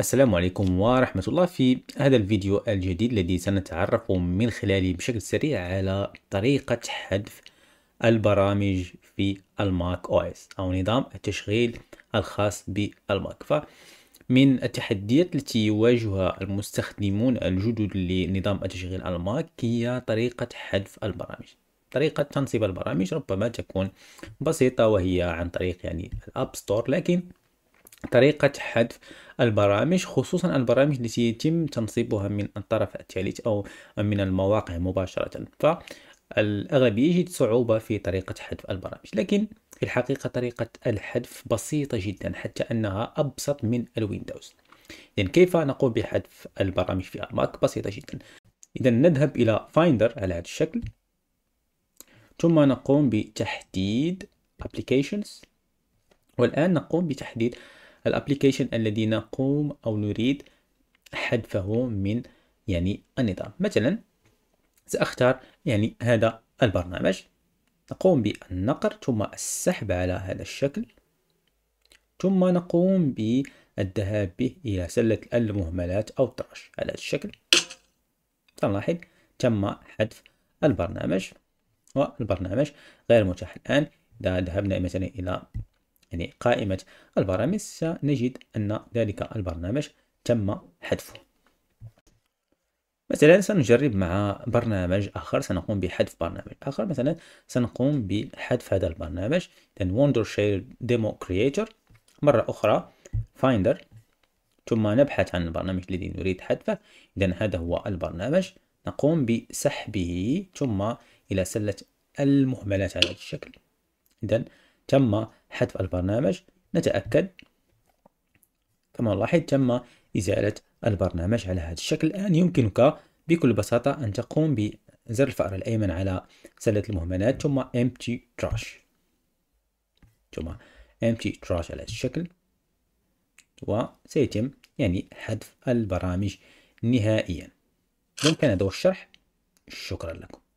السلام عليكم ورحمة الله في هذا الفيديو الجديد الذي سنتعرف من خلاله بشكل سريع على طريقة حذف البرامج في الماك او اس او نظام التشغيل الخاص بالماك فمن التحديات التي يواجهها المستخدمون الجدد لنظام التشغيل الماك هي طريقة حذف البرامج طريقة تنصيب البرامج ربما تكون بسيطة وهي عن طريق يعني الاب ستور لكن طريقة حذف البرامج خصوصا البرامج التي يتم تنصيبها من الطرف الثالث أو من المواقع مباشرة فالأغلبية يجد صعوبة في طريقة حذف البرامج لكن في الحقيقة طريقة الحذف بسيطة جدا حتى أنها أبسط من الويندوز إذن كيف نقوم بحذف البرامج في الماك بسيطة جدا إذا نذهب إلى فايندر على هذا الشكل ثم نقوم بتحديد applications والآن نقوم بتحديد الابليكيشن الذي نقوم او نريد حذفه من يعني النظام مثلا ساختار يعني هذا البرنامج نقوم بالنقر ثم السحب على هذا الشكل ثم نقوم بالذهاب به إلى سلة المهملات أو الطرش على هذا الشكل تلاحظ تم حذف البرنامج والبرنامج غير متاح الآن إذا ذهبنا مثلا إلى يعني قائمة البرامج سنجد أن ذلك البرنامج تم حذفه مثلا سنجرب مع برنامج آخر سنقوم بحذف برنامج آخر مثلا سنقوم بحذف هذا البرنامج then Wondershare Demo Creator مرة أخرى Finder ثم نبحث عن البرنامج الذي نريد حذفه إذا هذا هو البرنامج نقوم بسحبه ثم إلى سلة المهملات على هذا الشكل إذا تم حذف البرنامج نتأكد كما لاحظ تم إزالة البرنامج على هذا الشكل الآن يمكنك بكل بساطة أن تقوم بزر الفأر الأيمن على سلة المهملات ثم empty trash ثم empty trash على هذا الشكل وسيتم يعني حذف البرامج نهائيا كان هذا هو الشرح شكرا لكم